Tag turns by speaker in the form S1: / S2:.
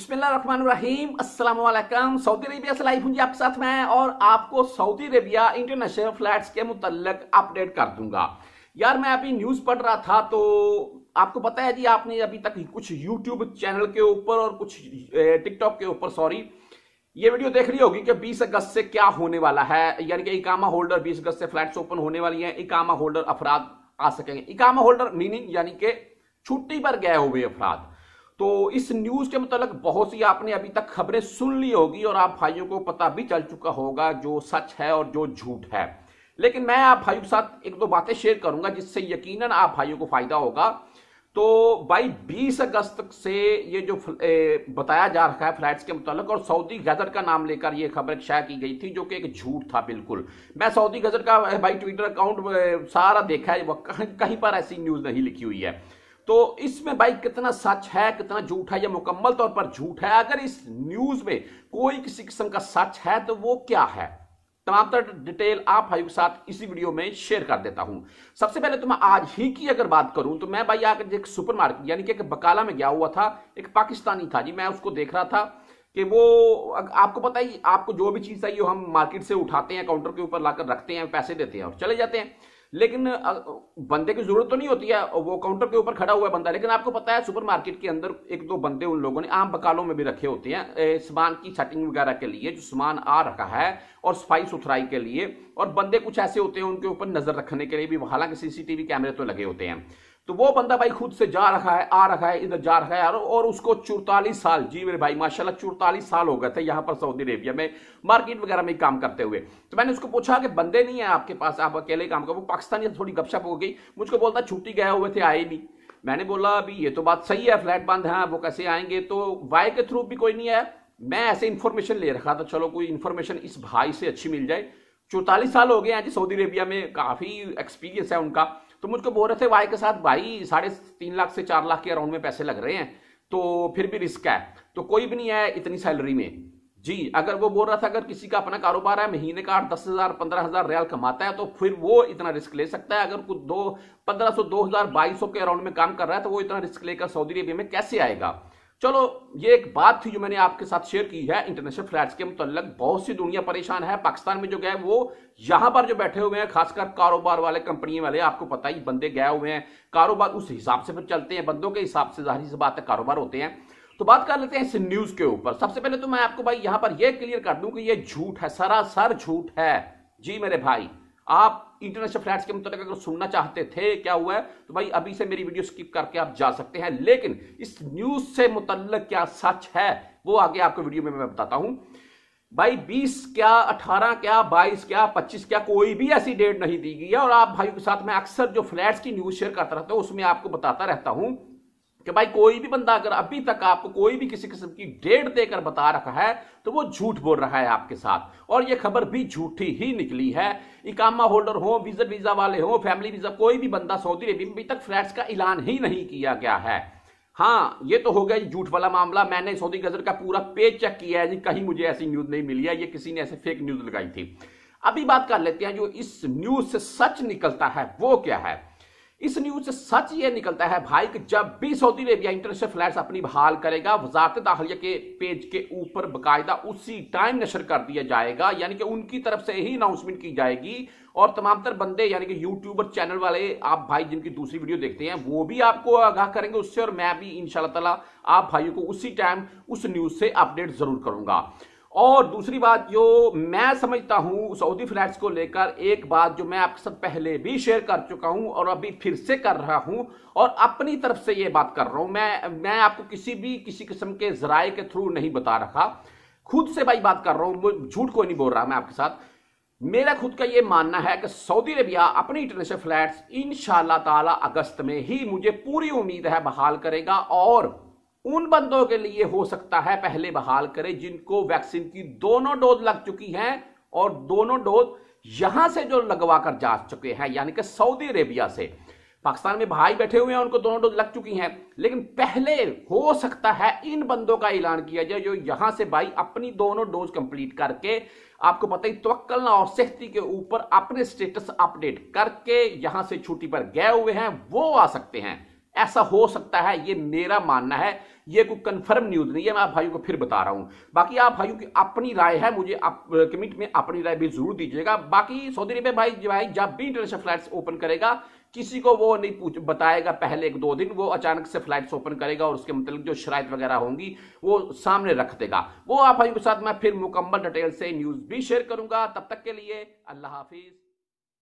S1: वालेकुम Saudi Arabia से live हूँ जी आपके साथ मैं और आपको सऊदी अरेबिया इंटरनेशनल फ्लैट्स के मुतलक अपडेट कर दूंगा यार मैं अभी न्यूज़ पढ़ रहा था तो आपको पता है जी आपने अभी तक कुछ यूट्यूब चैनल के ऊपर और कुछ टिकटॉक के ऊपर सॉरी ये वीडियो देख रही होगी कि बीस अगस्त से क्या होने वाला है यानी कि इकामा होल्डर बीस अगस्त से फ्लैट्स ओपन होने वाली हैं इकामा होल्डर अफराद आ सकेंगे इकामा होल्डर मीनिंग यानी कि छुट्टी पर गए हुए अफराद तो इस न्यूज के मुतालिक बहुत सी आपने अभी तक खबरें सुन ली होगी और आप भाइयों को पता भी चल चुका होगा जो सच है और जो झूठ है लेकिन मैं आप भाइयों के साथ एक दो बातें शेयर करूंगा जिससे यकीनन आप भाइयों को फायदा होगा तो भाई 20 अगस्त से ये जो ए, बताया जा रहा है फ्लाइट्स के मुतालिक और सऊदी गजर का नाम लेकर ये खबर शाया की गई थी जो कि एक झूठ था बिल्कुल मैं सऊदी गजर का भाई ट्विटर अकाउंट सारा देखा है कहीं पर ऐसी न्यूज नहीं लिखी हुई है तो इसमें भाई कितना सच है कितना झूठ है या मुकम्मल तौर पर झूठ है अगर इस न्यूज में कोई किसी किस्म का सच है तो वो क्या है तमाम तर डिटेल आप भाई के साथ इसी वीडियो में शेयर कर देता हूं सबसे पहले तो मैं आज ही की अगर बात करूं तो मैं भाई आकर एक सुपरमार्केट यानी कि एक बकाला में गया हुआ था एक पाकिस्तानी था जी मैं उसको देख रहा था कि वो आपको पता ही आपको जो भी चीज़ चाहिए हम मार्केट से उठाते हैं काउंटर के ऊपर लाकर रखते हैं पैसे देते हैं और चले जाते हैं लेकिन बंदे की जरूरत तो नहीं होती है वो काउंटर के ऊपर खड़ा हुआ है बंदा लेकिन आपको पता है सुपरमार्केट के अंदर एक दो बंदे उन लोगों ने आम बकालों में भी रखे होते हैं सामान की छटिंग वगैरह के लिए जो सामान आ रखा है और सफाई सुथराई के लिए और बंदे कुछ ऐसे होते हैं उनके ऊपर नजर रखने के लिए भी हालांकि सीसीटीवी कैमरे तो लगे होते हैं तो वो बंदा भाई खुद से जा रखा है आ रखा है इधर जा रखा है और उसको चौतालीस साल जी मेरे भाई माशाल्लाह चौतालीस साल हो गए थे यहाँ पर सऊदी अरेबिया में मार्केट वगैरह में काम करते हुए तो मैंने उसको पूछा कि बंदे नहीं है आपके पास आप अकेले काम कर वो पाकिस्तानी थोड़ी गपशप हो गई मुझको बोलता छुट्टी गए हुए थे आए भी मैंने बोला अभी ये तो बात सही है फ्लैट बंद है वो कैसे आएंगे तो वाई के थ्रू भी कोई नहीं है मैं ऐसे इन्फॉर्मेशन ले रखा था चलो कोई इन्फॉर्मेशन इस भाई से अच्छी मिल जाए चौतालीस साल हो गए हैं जी सऊदी अरेबिया में काफ़ी एक्सपीरियंस है उनका तो मुझको बोल रहे थे वाई के साथ भाई साढ़े तीन लाख से चार लाख के अराउंड में पैसे लग रहे हैं तो फिर भी रिस्क है तो कोई भी नहीं है इतनी सैलरी में जी अगर वो बोल रहा था अगर किसी का अपना कारोबार है महीने का आठ दस हजार पंद्रह हजार रियाल कमाता है तो फिर वो इतना रिस्क ले सकता है अगर कुछ दो पंद्रह सौ दो हजार बाईस सौ के अराउंड में काम कर रहा है तो वो इतना रिस्क लेकर सऊदी अरेबिया में कैसे आएगा चलो ये एक बात थी जो मैंने आपके साथ शेयर की है इंटरनेशनल फ्लैट्स के मुतलक बहुत सी दुनिया परेशान है पाकिस्तान में जो गए वो यहां पर जो बैठे हुए हैं खासकर कारोबार वाले कंपनी वाले आपको पता ही बंदे गए हुए हैं कारोबार उस हिसाब से फिर चलते हैं बंदों के हिसाब से जाहिर सी बात है कारोबार होते हैं तो बात कर लेते हैं इस न्यूज के ऊपर सबसे पहले तो मैं आपको भाई यहां पर यह क्लियर कर दूं कि यह झूठ है सरासर झूठ है जी मेरे भाई आप इंटरनेशनल फ्लैट के मुताबिक अगर सुनना चाहते थे क्या हुआ है तो भाई अभी से मेरी वीडियो स्किप करके आप जा सकते हैं लेकिन इस न्यूज से मुतल क्या सच है वो आगे आपको वीडियो में मैं बताता हूं भाई 20 क्या 18 क्या 22 क्या 25 क्या कोई भी ऐसी डेट नहीं दी गई है और आप भाई के साथ मैं अक्सर जो फ्लैट्स की न्यूज शेयर करता रहता हूं उसमें आपको बताता रहता हूं कि भाई कोई भी बंदा अगर अभी तक आपको कोई भी किसी किस्म की डेट देकर बता रखा है तो वो झूठ बोल रहा है आपके साथ और ये खबर भी झूठी ही निकली है इकामा होल्डर हो वीजा वीजा वाले हो फैमिली वीजा कोई भी बंदा सऊदी अरेबिया में अभी तक फ्लैट्स का ऐलान ही नहीं किया गया है हाँ ये तो हो गया झूठ वाला मामला मैंने सऊदी गजर का पूरा पेज चेक किया है जी कहीं मुझे ऐसी न्यूज नहीं मिली है ये किसी ने ऐसे फेक न्यूज लगाई थी अभी बात कर लेते हैं जो इस न्यूज से सच निकलता है वो क्या है इस न्यूज से सच ये निकलता है भाई कि जब भी सऊदी अरेबिया इंटरनेशनल फ्लैट अपनी बहाल करेगा वजारत दाखिलिया के पेज के ऊपर बाकायदा उसी टाइम नशर कर दिया जाएगा यानी कि उनकी तरफ से ही अनाउंसमेंट की जाएगी और तमाम तर बंदे यानी कि यूट्यूबर चैनल वाले आप भाई जिनकी दूसरी वीडियो देखते हैं वो भी आपको आगाह करेंगे उससे और मैं भी इन शाह आप भाइयों को उसी टाइम उस न्यूज से अपडेट जरूर करूंगा और दूसरी बात जो मैं समझता हूं सऊदी फ्लैट्स को लेकर एक बात जो मैं आपके साथ पहले भी शेयर कर चुका हूं और अभी फिर से कर रहा हूं और अपनी तरफ से ये बात कर रहा हूं मैं मैं आपको किसी भी किसी किस्म के जराए के थ्रू नहीं बता रहा खुद से भाई बात कर रहा हूं झूठ कोई नहीं बोल रहा मैं आपके साथ मेरा खुद का ये मानना है कि सऊदी अरबिया अपनी इंटरनेशनल फ्लैट्स इन ताला अगस्त में ही मुझे पूरी उम्मीद है बहाल करेगा और उन बंदों के लिए हो सकता है पहले बहाल करें जिनको वैक्सीन की दोनों डोज लग चुकी हैं और दोनों डोज यहां से जो लगवा कर जा चुके हैं यानी कि सऊदी अरेबिया से पाकिस्तान में भाई बैठे हुए हैं उनको दोनों डोज लग चुकी हैं लेकिन पहले हो सकता है इन बंदों का ऐलान किया जाए जो यहां से भाई अपनी दोनों डोज कंप्लीट करके आपको पता ही तवक्ल और सेहती के ऊपर अपने स्टेटस अपडेट करके यहां से छुट्टी पर गए हुए हैं वो आ सकते हैं ऐसा हो सकता है ये मेरा मानना है ये कोई कंफर्म न्यूज नहीं है मैं आप भाइयों को फिर बता रहा हूं बाकी आप भाइयों की अपनी राय है मुझे आप कमेंट में अपनी राय भी जरूर दीजिएगा बाकी सऊदी अरब भाई भाई जब भी इंटरनेशनल फ्लाइट ओपन करेगा किसी को वो नहीं पूछ बताएगा पहले एक दो दिन वो अचानक से फ्लाइट्स ओपन करेगा और उसके मतलब जो शरात वगैरह होंगी वो सामने रख देगा वो आप भाइयों के साथ मैं फिर मुकम्मल डिटेल से न्यूज़ भी शेयर करूंगा तब तक के लिए अल्लाह हाफिज़